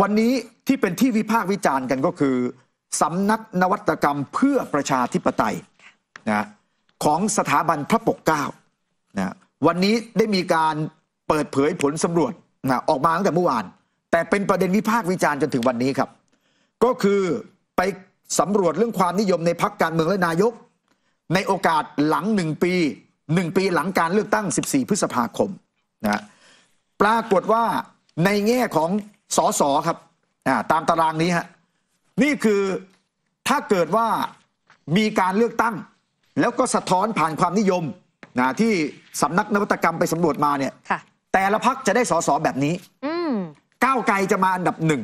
วันนี้ที่เป็นที่วิพากษ์วิจารณ์กันก็คือสำนักนวัตกรรมเพื่อประชาธิปไตยนะของสถาบันพระปกเกล้านะวันนี้ได้มีการเปิดเผยผลสำรวจนะออกมาตั้งแต่เมื่อวาน แต่เป็นประเด็นวิพากษ์วิจารณ์จนถึงวันนี้ครับ ก็คือไปสำรวจเรื่องความนิยมในพักการเมืองและนายก ในโอกาสหลังหนึ่งปีหนึ่งปีหลังการเลือกตั้ง 14 พฤษภาคมนะปรากฏว่าในแง่ของสอสอครับตามตารางนี้ฮะนี่คือถ้าเกิดว่ามีการเลือกตั้ง แล้วก็สะท้อนผ่านความนิยมนะที่สำนักนวัตกรรมไปสำรวจมาเนี่ยแต่ละพักจะได้สอสอแบบนี้ก้าวไกลจะมาอันดับหนึ่ง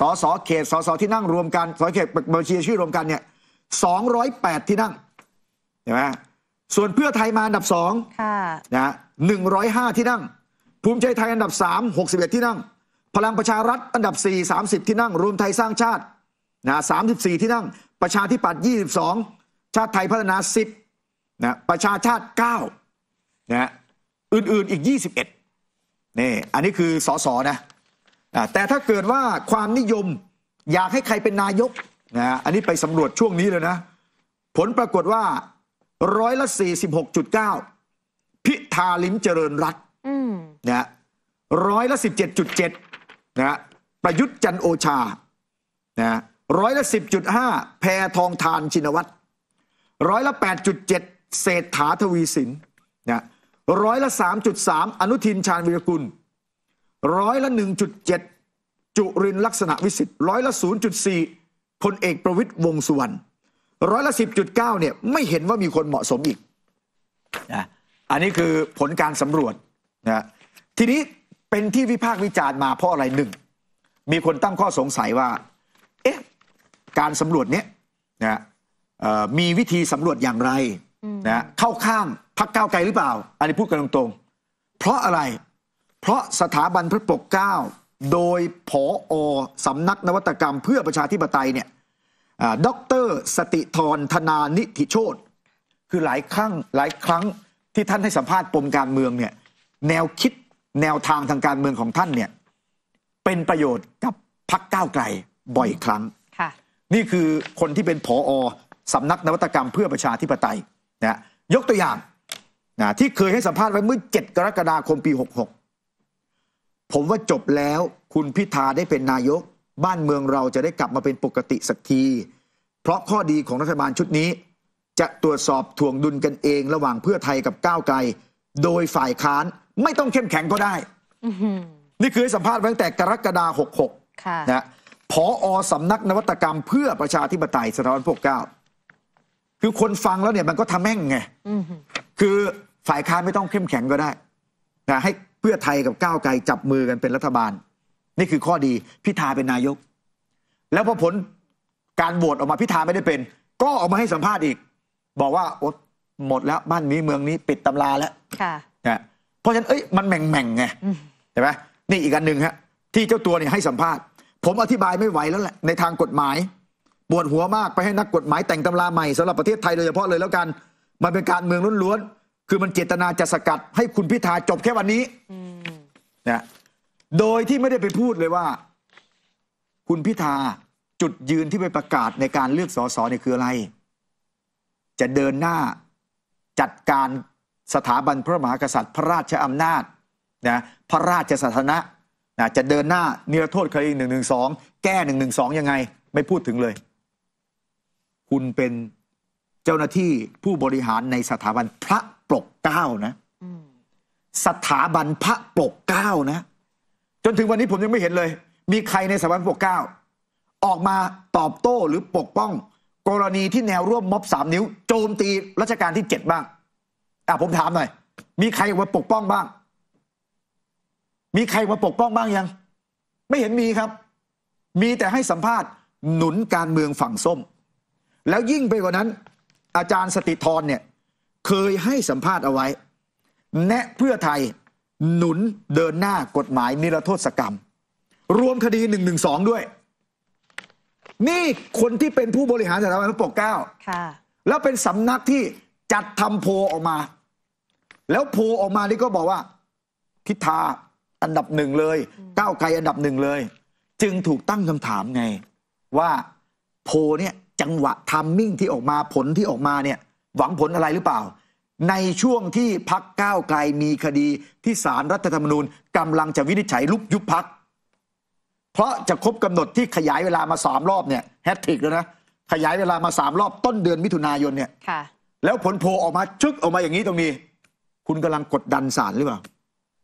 สอสอเขตสอสอที่นั่งรวมกันสอเขตบัญชีชื่อรวมกันเนี่ยสองร้อยแปดที่นั่งเห็นไหมส่วนเพื่อไทยมาอันดับสองนะหนึ่งร้อยห้าที่นั่ง ภูมิใจไทยอันดับสามหกสิบเอ็ดที่นั่งพลังประชารัฐอันดับ 4 30 ที่นั่ง รวมไทยสร้างชาตินะ34 ที่นั่งประชาธิปัตย์22 ชาติไทยพัฒนา 10นะประชาชาติ9นะอื่น ๆ อีก 21นี่อันนี้คือสอสอนะแต่ถ้าเกิดว่าความนิยมอยากให้ใครเป็นนายกนะอันนี้ไปสำรวจช่วงนี้เลยนะ ผลปรากฏว่าร้อยละ46.9 พิธาลิมเจริญรัตนะร้อยละ17.7นะประยุทธ์จันโอชานะร้อยละสิบจุดห้าแพทองทานชินวัตรร้อยละแปดจุดเจ็ดเศรษฐาทวีสินนะร้อยละสามจุดสามอนุทินชาญวิรกุลร้อยละหนึ่งจุดเจ็ดจุรินลักษณะวิสิทธิ์ร้อยละศูนย์จุดสี่พลเอกประวิตยวงสุวรรณร้อยละสิบจุดเก้าเนี่ยไม่เห็นว่ามีคนเหมาะสมอีกนะอันนี้คือผลการสำรวจนะทีนี้เป็นที่วิพากษ์วิจารณ์มาเพราะอะไรหนึ่ง มีคนตั้งข้อสงสัยว่า เอ๊ะ การสำรวจเนี้ยนะมีวิธีสำรวจอย่างไรนะเข้าข้างพักก้าวไกลหรือเปล่า อันนี้พูดกันตรงๆ เพราะอะไรเพราะสถาบันพระปกเก้า โดยผออสำนักนวัตกรรมเพื่อประชาธิปไตยเนี่ยด็อกเตอร์สติธรธนานิธิโชตคือหลายครั้งหลายครั้งที่ท่านให้สัมภาษณ์ปมการเมืองเนี่ยแนวคิดแนวทางทางการเมืองของท่านเนี่ย เป็นประโยชน์ กับพักก้าวไกล บ่อยครั้ง นี่คือคนที่เป็นผออสำนักนวัตกรรมเพื่อประชาธิปไตยนะ ยกตัวอย่างนะที่เคยให้สัมภาษณ์ไว้เมื่อ 7 กรกฎาคมปี 66 ผมว่าจบแล้วคุณพิธาได้เป็นนายก บ้านเมืองเราจะได้กลับมาเป็นปกติสักที เพราะข้อดีของรัฐบาลชุดนี้จะตรวจสอบทวงดุลกันเองระหว่างเพื่อไทยกับก้าวไกลโดยฝ่ายค้านไม่ต้องเข้มแข็งก็ได้ นี่คือให้สัมภาษณ์ตั้งแต่กรกฎาหกหกนะ พอ อสำนักนวัตกรรมเพื่อประชาธิปไตยสถาบันพวกเก้าคือคนฟังแล้วเนี่ยมันก็ทำแม่งไง คือ ฝ่ายค้านไม่ต้องเข้มแข็งก็ได้นะ ให้เพื่อไทยกับก้าวไกลจับมือกันเป็นรัฐบาล นี่คือข้อดีพิธาเป็นนายก แล้วพอผลการโหวตออกมาพิธาไม่ได้เป็น ก็ออกมาให้สัมภาษณ์อีก บอกว่าหมดแล้วบ้านนี้เมืองนี้ปิดตำราแล้วคนะเพราะฉะนั้นเอ้ยมันแหม่งแหม่งไงใช่ไหมนี่อีกอันหนึ่งฮะที่เจ้าตัวเนี่ยให้สัมภาษณ์ ผมอธิบายไม่ไหวแล้วแหละ ในทางกฎหมายปวดหัวมากไปให้นักกฎหมาย แต่งตำราใหม่สำหรับประเทศไทยโดยเฉพาะเลยแล้วกัน มันเป็นการเมืองล้วนๆคือมันเจตนาจะสกัด ให้คุณพิธาจบแค่วันนี้นะโดยที่ไม่ได้ไปพูดเลยว่า คุณพิธาจุดยืนที่ไปประกาศในการเลือกสสเนี่ยคืออะไร จะเดินหน้าจัดการสถาบันพระมหากษัตริย์พระราชอำนาจนะพระราชสถานะนะจะเดินหน้าเนรโทษคดีหนึ่งหนึ่งสองแก้หนึ่งหนึ่งสองยังไง ไม่พูดถึงเลย คุณเป็นเจ้าหน้าที่ผู้บริหารในสถาบันพระปกเก้านะสถาบันพระปกเก้านะ จนถึงวันนี้ผมยังไม่เห็นเลย มีใครในสถาบันปกเก้า ออกมาตอบโต้หรือปกป้อง กรณีที่แนวร่วมม็อบสามนิ้ว โจมตีรัชกาลที่เจ็ดบ้างอ่ะ ผมถามหน่อย มีใครออกมาปกป้องบ้าง มีใครมาปกป้องบ้างยัง ไม่เห็นมีครับ มีแต่ให้สัมภาษณ์ หนุนการเมืองฝั่งส้ม แล้วยิ่งไปกว่านั้น อาจารย์สติธรเนี่ย เคยให้สัมภาษณ์เอาไว้ แนะเพื่อไทยหนุนเดินหน้ากฎหมายนิรโทษกรรม รวมคดี1นึด้วย นี่คนที่เป็นผู้บริหารสถาบันพระปกเกล้าแล้วเป็นสำนักที่จัดทำโพออกมาแล้วโพออกมานี่ก็บอกว่าพิธาอันดับหนึ่งเลยก้าวไกลอันดับหนึ่งเลยจึงถูกตั้งคำถามไง ว่าโพเนี่ยจังหวะทัมมิ่งที่ออกมาผลที่ออกมาเนี่ยหวังผลอะไรหรือเปล่า ในช่วงที่พักก้าวไกลมีคดีที่สารรัฐธรรมนูญกำลังจะวินิจฉัยลุกยุบพัก เพราะจะครบกำหนดที่ขยายเวลามาสามรอบเนี่ยแฮตติกแล้วนะขยายเวลามาสามรอบต้นเดือนมิถุนายนเนี่ยแล้วผลโพออกมาชึกออกมาอย่างนี้ตรงนี้คุณกำลังกดดันศาลหรือเปล่า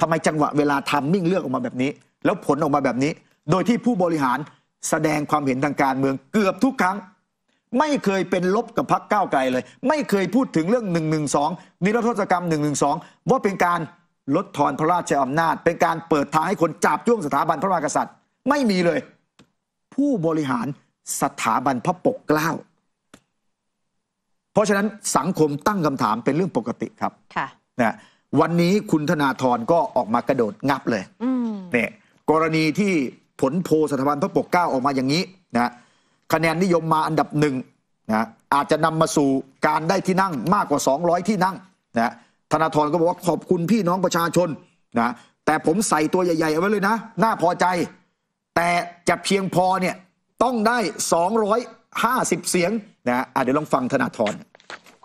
ทำไมจังหวะเวลาทามมิ่งเลือกออกมาแบบนี้ แล้วผลออกมาแบบนี้โดยที่ผู้บริหารแสดงความเห็นทางการเมืองเกือบทุกครั้ง ไม่เคยเป็นลบกับพักก้าวไกลเลย ไม่เคยพูดถึงเรื่อง1งหนิรโทษกรรม1องว่าเป็นการลดทอนพระราชอำนาจ เป็นการเปิดทางให้คนจับจ้วงสถาบันพระมหากษัตริย์ ไม่มีเลย ผู้บริหารสถาบันพระปกเกล้าเพราะฉะนั้นสังคมตั้งคำถามเป็นเรื่องปกติครับค่ะนะวันนี้คุณธนาธรก็ออกมากระโดดงับเลยเนี่ยกรณีที่ผลโพสถาบันพระปกเก้าออกมาอย่างนี้นะคะแนนนิยมมาอันดับหนึ่งนะอาจจะนำมาสู่การได้ที่นั่งมากกว่า 200 ที่นั่งนะธนาธรก็บอกว่าขอบคุณพี่น้องประชาชนนะแต่ผมใส่ตัวใหญ่ๆเอาไว้เลยนะ น่าพอใจ แต่จะเพียงพอเนี่ยต้องได้ 250 เสียงนะะเดี๋ยวลองฟังธนาธร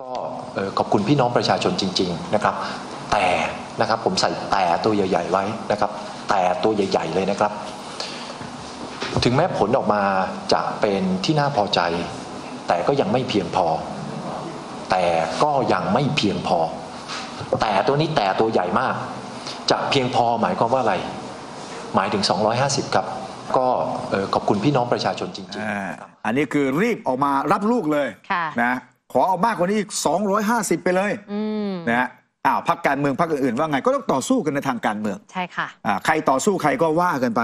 ก็ขอบคุณพี่น้องประชาชนจริง ๆ นะครับ แต่นะครับ ผมใส่แต่ตัวใหญ่ๆไว้นะครับ แต่ตัวใหญ่ๆเลยนะครับ ถึงแม้ผลออกมาจะเป็นที่น่าพอใจ แต่ก็ยังไม่เพียงพอ แต่ก็ยังไม่เพียงพอ แต่ตัวนี้แต่ตัวใหญ่มาก จะเพียงพอหมายความว่าอะไรหมายถึง250ครับ ก็ขอบคุณพี่น้องประชาชนจริงๆอันนี้คือรีบออกมารับลูกเลยนะขอเอามากกว่านี้ อีก 250 ไปเลยนะฮะอ้าวพักการเมืองพักอื่นๆ ว่าไงก็ต้องต่อสู้กันในทางการเมืองใช่ค่ะอ่าใครต่อสู้ ใครก็ว่ากันไป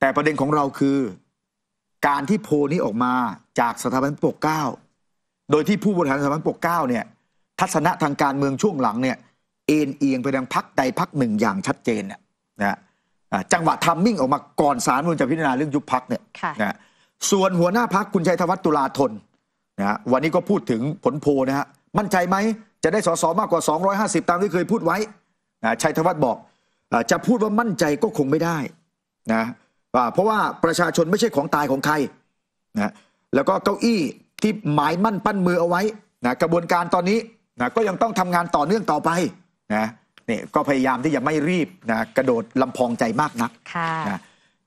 แต่ประเด็นของเราคือการที่โพนี้ออกมาจากสถาบันปกเก้าโดยที่ผู้บริหารสถาบันปกเก้าเนี่ยทัศนะทางการเมืองช่วงหลังเนี่ย เอ็นเอียงไปทางพักใดพักหนึ่งอย่างชัดเจนนะนะจังหวะทัมมิ่งออกมาก่อนสารมูลจะพิจารณาเรื่องยุบพักเนี่ยนะส่วนหัวหน้าพักคุณชัยธวัฒน์ตุลาธนนะฮะวันนี้ก็พูดถึงผลโพนะฮะมั่นใจไหม จะได้สสมากกว่า 250 ตามที่เคยพูดไว้นะชัยธวัฒน์บอก จะพูดว่ามั่นใจก็คงไม่ได้นะเพราะว่าประชาชนไม่ใช่ของตายของใครนะแล้วก็เก้าอี้ที่หมายมั่นปั้นมือเอาไว้นะกระบวนการตอนนี้นะก็ยังต้องทำงานต่อเนื่องต่อไปนะนี่ก็พยายามที่จะไม่รีบนะกระโดดลำพองใจมากนักนะ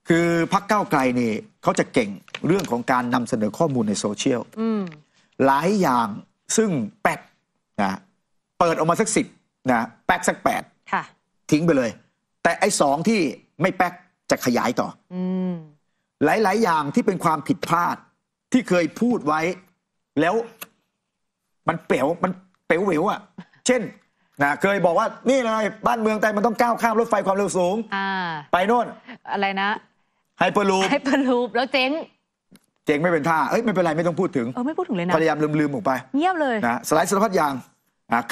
คือพักเก้าไกลนี่ เขาจะเก่งเรื่องของการนำเสนอข้อมูลในโซเชียลหลายอย่างซึ่งแปดนะเปิดออกมาสักสิบนะแป๊กสักแปดทิ้งไปเลย แต่ไอ้สองที่ไม่แป๊กจะขยายต่ออหลายๆอย่างที่เป็นความผิดพลาด ที่เคยพูดไว้ แล้วมันเป๋วมันเป๋วเหวอะ่ะเช่นนะเคยบอกว่านี่เลย บ้านเมืองไทยมันต้องก้าวข้ามรถไฟความเร็วสูงไปโน่นอะไรนะไฮเปอร์ลูปไฮเปอร์ลูปแล้วเจ๊งเจ๊งไม่เป็นท่าเอ้ยไม่เป็นไรไม่ต้องพูดถึงเออไม่พูดถึงเลยนะ พยายามลืมลืมออกไป เงียบเลยนะ สไลด์สารพัดอย่าง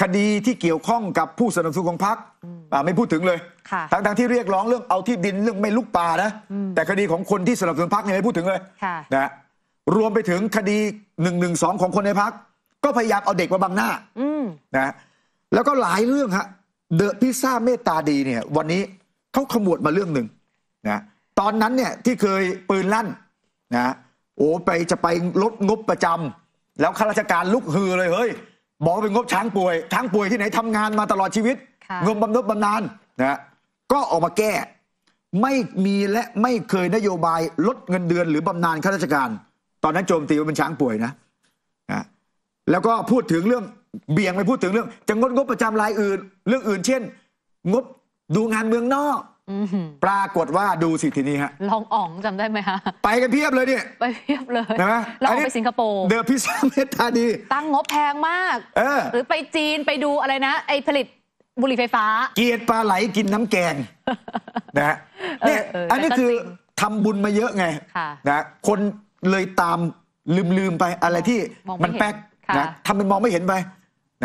คดีที่เกี่ยวข้องกับผู้สนับสนุนของพรรคไม่พูดถึงเลยค่ะทั้งทๆที่เรียกร้องเรื่องเอาที่ดินเรื่องไม่ลุกป่านะ แต่คดีของคนที่สนับสนุนพรรคเนี่ยไม่พูดถึงเลยค่ะนะรวมไปถึงคดี1นึของคนในพักก็พยายามเอาเด็กมาบังหน้า อืนะแล้วก็หลายเรื่องฮะเดอะพิซซ่าเมตตาดีเนี่ยวันนี้เขาขมวดมาเรื่องหนึ่งนะตอนนั้นเนี่ยที่เคยปืนลั่น นะโอ้ไปจะไปลดงบประจำ แล้วข้าราชการลุกฮือเลยเฮ้ย บอกเป็นงบช้างป่วยช้างป่วยที่ไหนทำงานมาตลอดชีวิตเงินบำนบำนาญนะก็ออกมาแก้ ไม่มีและไม่เคยนโยบายลดเงินเดือน หรือบำนาญข้าราชการ ตอนนั้นโจมตีว่าเป็นช้างป่วยนะนะแล้วก็พูดถึงเรื่องเบี่ยงไปพูดถึงเรื่องจะงดงบประจำรายอื่นเรื่องอื่น เช่น งบดูงานเมืองนอกปรากฏว่าดูสิทีนี้ฮะ ลองอ๋องจำได้ไหมคะ ไปกันเพียบเลยเนี่ย ไปเพียบเลยนไหมเราไปสิงคโปร์ เดอะพิซซ่าเมตาดีตั้งงบแพงมาก เออ หรือไปจีนไปดูอะไรนะ ไอผลิตบุหรี่ไฟฟ้า เกียรติปลาไหลกินน้ำแกงนะเนี่ยอันนี้คือทำบุญมาเยอะไงนะคนเลยตามลืมลืมไปอะไรที่มันแป๊กนะทำเป็นมองไม่เห็นไป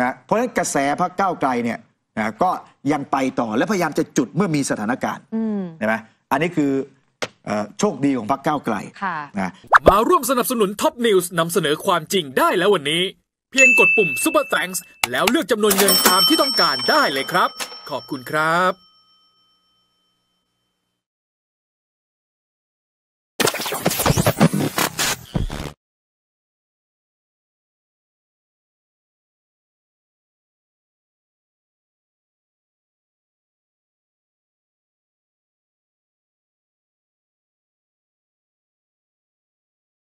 นะเพราะฉะนั้นกระแสพระก้าวไกลเนี่ยนะก็ยังไปต่อและพยายามจะจุดเมื่อมีสถานการณ์ใช่ไหมอันนี้คือโชคดีของพรรคก้าวไกลนะมาร่วมสนับสนุนท็อปนิวส์นำเสนอความจริงได้แล้ววันนี้ เพียงกดปุ่ม Super t h a n ส์แล้วเลือกจำนวนเงินตามที่ต้องการได้เลยครับ ขอบคุณครับ